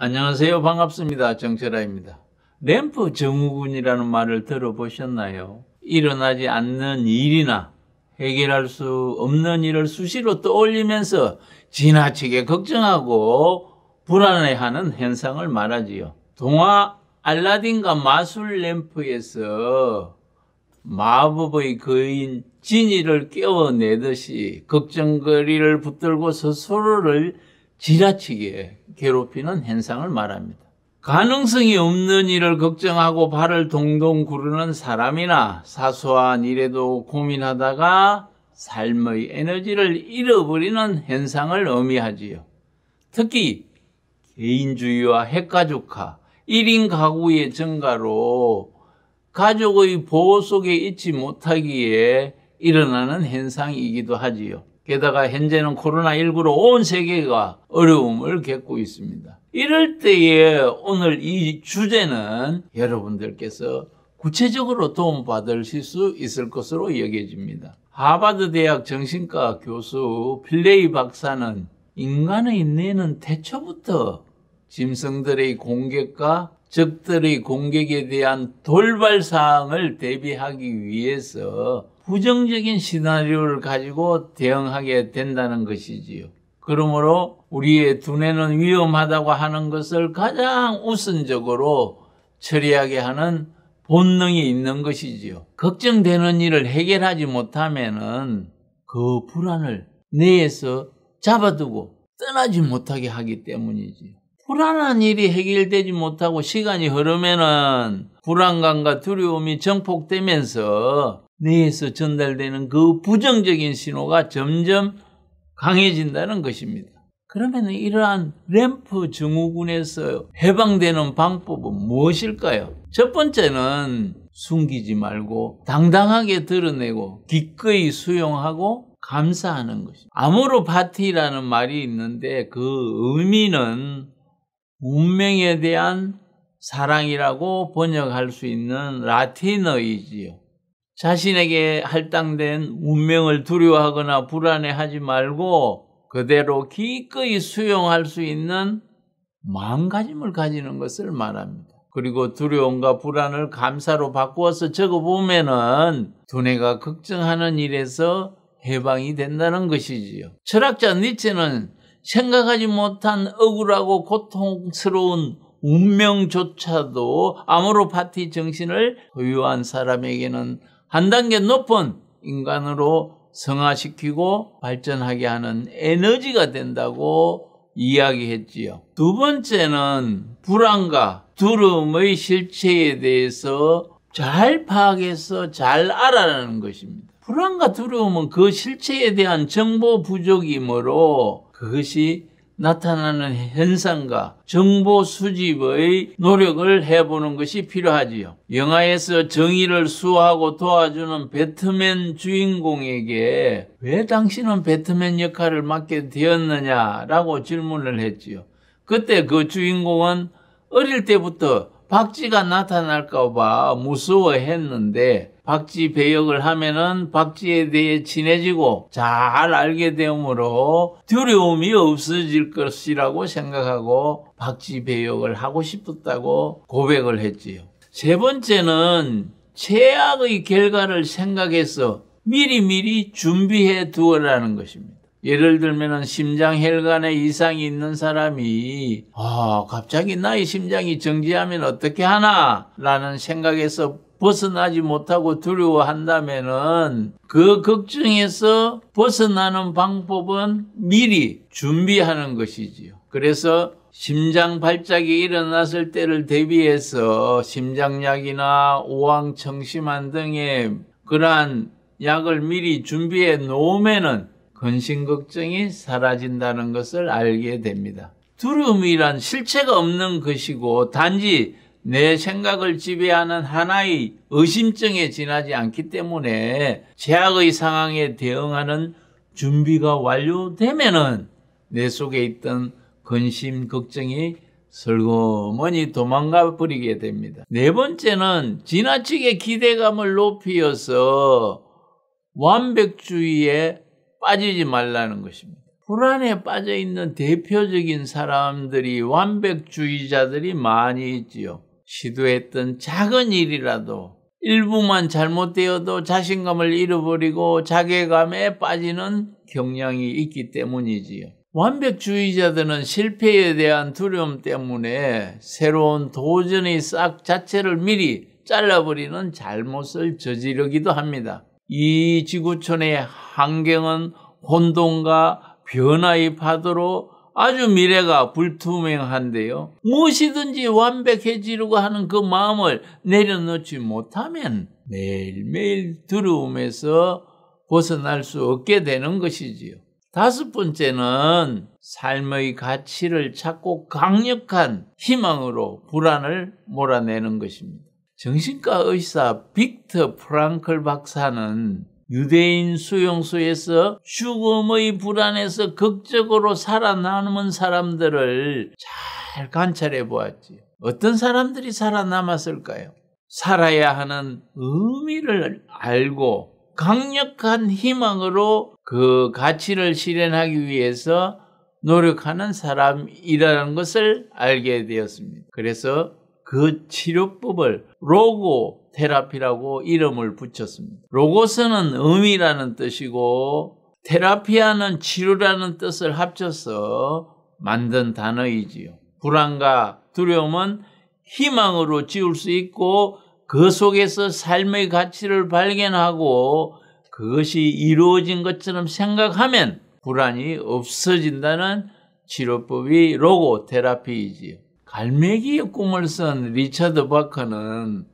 안녕하세요. 반갑습니다. 정철아입니다. 램프 증후군이라는 말을 들어보셨나요? 일어나지 않는 일이나 해결할 수 없는 일을 수시로 떠올리면서 지나치게 걱정하고 불안해하는 현상을 말하지요. 동화 알라딘과 마술 램프에서 마법의 거인 진이를 깨워내듯이 걱정거리를 붙들고 스스로를 지나치게 괴롭히는 현상을 말합니다. 가능성이 없는 일을 걱정하고 발을 동동 구르는 사람이나 사소한 일에도 고민하다가 삶의 에너지를 잃어버리는 현상을 의미하지요. 특히 개인주의와 핵가족화, 1인 가구의 증가로 가족의 보호 속에 있지 못하기에 일어나는 현상이기도 하지요. 게다가 현재는 코로나19로 온 세계가 어려움을 겪고 있습니다. 이럴 때에 오늘 이 주제는 여러분들께서 구체적으로 도움받으실 수 있을 것으로 여겨집니다. 하버드 대학 정신과 교수 필레이 박사는 인간의 뇌는 태초부터 짐승들의 공격과 적들의 공격에 대한 돌발 사항을 대비하기 위해서 부정적인 시나리오를 가지고 대응하게 된다는 것이지요. 그러므로 우리의 두뇌는 위험하다고 하는 것을 가장 우선적으로 처리하게 하는 본능이 있는 것이지요. 걱정되는 일을 해결하지 못하면그 불안을 뇌에서 잡아두고 떠나지 못하게 하기 때문이지요. 불안한 일이 해결되지 못하고 시간이 흐르면은 불안감과 두려움이 증폭되면서 뇌에서 전달되는 그 부정적인 신호가 점점 강해진다는 것입니다. 그러면 이러한 램프 증후군에서 해방되는 방법은 무엇일까요? 첫 번째는 숨기지 말고 당당하게 드러내고 기꺼이 수용하고 감사하는 것입니다. 아모로 파티라는 말이 있는데 그 의미는 운명에 대한 사랑이라고 번역할 수 있는 라틴어이지요. 자신에게 할당된 운명을 두려워하거나 불안해하지 말고 그대로 기꺼이 수용할 수 있는 마음가짐을 가지는 것을 말합니다. 그리고 두려움과 불안을 감사로 바꾸어서 적어보면 두뇌가 걱정하는 일에서 해방이 된다는 것이지요. 철학자 니체는 생각하지 못한 억울하고 고통스러운 운명조차도 아모르 파티 정신을 소유한 사람에게는 한 단계 높은 인간으로 성화시키고 발전하게 하는 에너지가 된다고 이야기했지요. 두 번째는 불안과 두려움의 실체에 대해서 잘 파악해서 잘 알아라는 것입니다. 불안과 두려움은 그 실체에 대한 정보 부족이므로 그것이 나타나는 현상과 정보 수집의 노력을 해보는 것이 필요하지요. 영화에서 정의를 수호하고 도와주는 배트맨 주인공에게 왜 당신은 배트맨 역할을 맡게 되었느냐라고 질문을 했지요. 그때 그 주인공은 어릴 때부터 박쥐가 나타날까봐 무서워했는데 박쥐 배역을 하면은 박쥐에 대해 친해지고 잘 알게 되므로 두려움이 없어질 것이라고 생각하고 박쥐 배역을 하고 싶었다고 고백을 했지요. 세 번째는 최악의 결과를 생각해서 미리미리 준비해 두어라는 것입니다. 예를 들면 심장 혈관에 이상이 있는 사람이 아 갑자기 나의 심장이 정지하면 어떻게 하나 라는 생각에서 벗어나지 못하고 두려워한다면은 그 걱정에서 벗어나는 방법은 미리 준비하는 것이지요. 그래서 심장 발작이 일어났을 때를 대비해서 심장약이나 오왕청심환 등의 그러한 약을 미리 준비해 놓으면은 근심 걱정이 사라진다는 것을 알게 됩니다. 두려움이란 실체가 없는 것이고 단지 내 생각을 지배하는 하나의 의심증에 지나지 않기 때문에 최악의 상황에 대응하는 준비가 완료되면은 내 속에 있던 근심, 걱정이 슬그머니 도망가 버리게 됩니다. 네 번째는 지나치게 기대감을 높이어서 완벽주의에 빠지지 말라는 것입니다. 불안에 빠져 있는 대표적인 사람들이 완벽주의자들이 많이 있지요. 시도했던 작은 일이라도 일부만 잘못되어도 자신감을 잃어버리고 자괴감에 빠지는 경향이 있기 때문이지요. 완벽주의자들은 실패에 대한 두려움 때문에 새로운 도전의 싹 자체를 미리 잘라버리는 잘못을 저지르기도 합니다. 이 지구촌의 환경은 혼돈과 변화의 파도로 아주 미래가 불투명한데요. 무엇이든지 완벽해지려고 하는 그 마음을 내려놓지 못하면 매일매일 두려움에서 벗어날 수 없게 되는 것이지요. 다섯 번째는 삶의 가치를 찾고 강력한 희망으로 불안을 몰아내는 것입니다. 정신과 의사 빅터 프랑클 박사는 유대인 수용소에서 죽음의 불안에서 극적으로 살아남은 사람들을 잘 관찰해 보았지. 어떤 사람들이 살아남았을까요? 살아야 하는 의미를 알고 강력한 희망으로 그 가치를 실현하기 위해서 노력하는 사람이라는 것을 알게 되었습니다. 그래서 그 치료법을 로고 테라피라고 이름을 붙였습니다. 로고스는 의미라는 뜻이고 테라피아는 치료라는 뜻을 합쳐서 만든 단어이지요. 불안과 두려움은 희망으로 지울 수 있고 그 속에서 삶의 가치를 발견하고 그것이 이루어진 것처럼 생각하면 불안이 없어진다는 치료법이 로고 테라피이지요. 갈매기의 꿈을 쓴 리처드 바커는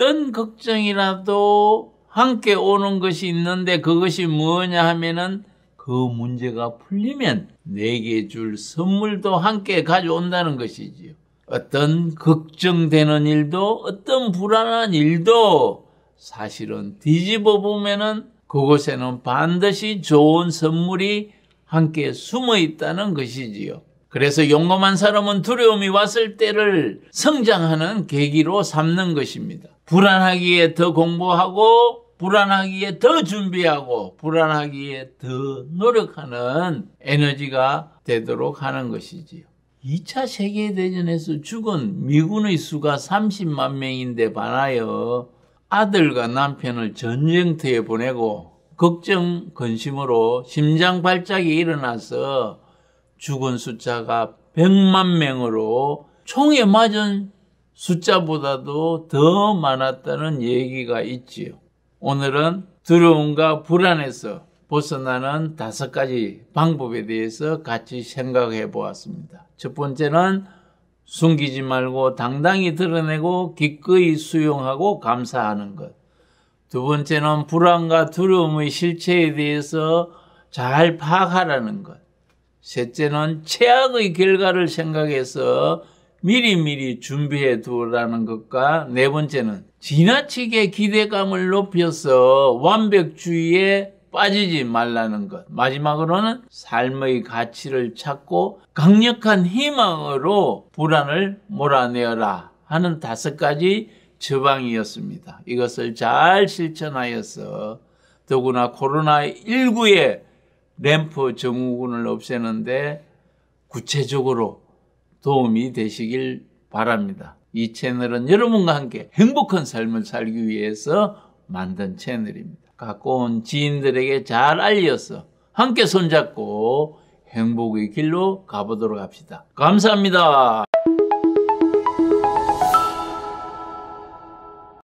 어떤 걱정이라도 함께 오는 것이 있는데 그것이 뭐냐 하면은 그 문제가 풀리면 내게 줄 선물도 함께 가져온다는 것이지요. 어떤 걱정되는 일도 어떤 불안한 일도 사실은 뒤집어 보면은 그곳에는 반드시 좋은 선물이 함께 숨어 있다는 것이지요. 그래서 용감한 사람은 두려움이 왔을 때를 성장하는 계기로 삼는 것입니다. 불안하기에 더 공부하고 불안하기에 더 준비하고 불안하기에 더 노력하는 에너지가 되도록 하는 것이지요. 2차 세계대전에서 죽은 미군의 수가 30만 명인데 반하여 아들과 남편을 전쟁터에 보내고 걱정, 근심으로 심장 발작이 일어나서 죽은 숫자가 100만 명으로 총에 맞은 숫자보다도 더 많았다는 얘기가 있지요. 오늘은 두려움과 불안에서 벗어나는 다섯 가지 방법에 대해서 같이 생각해 보았습니다. 첫 번째는 숨기지 말고 당당히 드러내고 기꺼이 수용하고 감사하는 것. 두 번째는 불안과 두려움의 실체에 대해서 잘 파악하라는 것. 셋째는 최악의 결과를 생각해서 미리미리 준비해 두라는 것과 네 번째는 지나치게 기대감을 높여서 완벽주의에 빠지지 말라는 것. 마지막으로는 삶의 가치를 찾고 강력한 희망으로 불안을 몰아내어라 하는 다섯 가지 처방이었습니다. 이것을 잘 실천하여서 더구나 코로나19의 램프 정후군을 없애는데 구체적으로 도움이 되시길 바랍니다. 이 채널은 여러분과 함께 행복한 삶을 살기 위해서 만든 채널입니다. 가까운 지인들에게 잘 알려서 함께 손잡고 행복의 길로 가보도록 합시다. 감사합니다.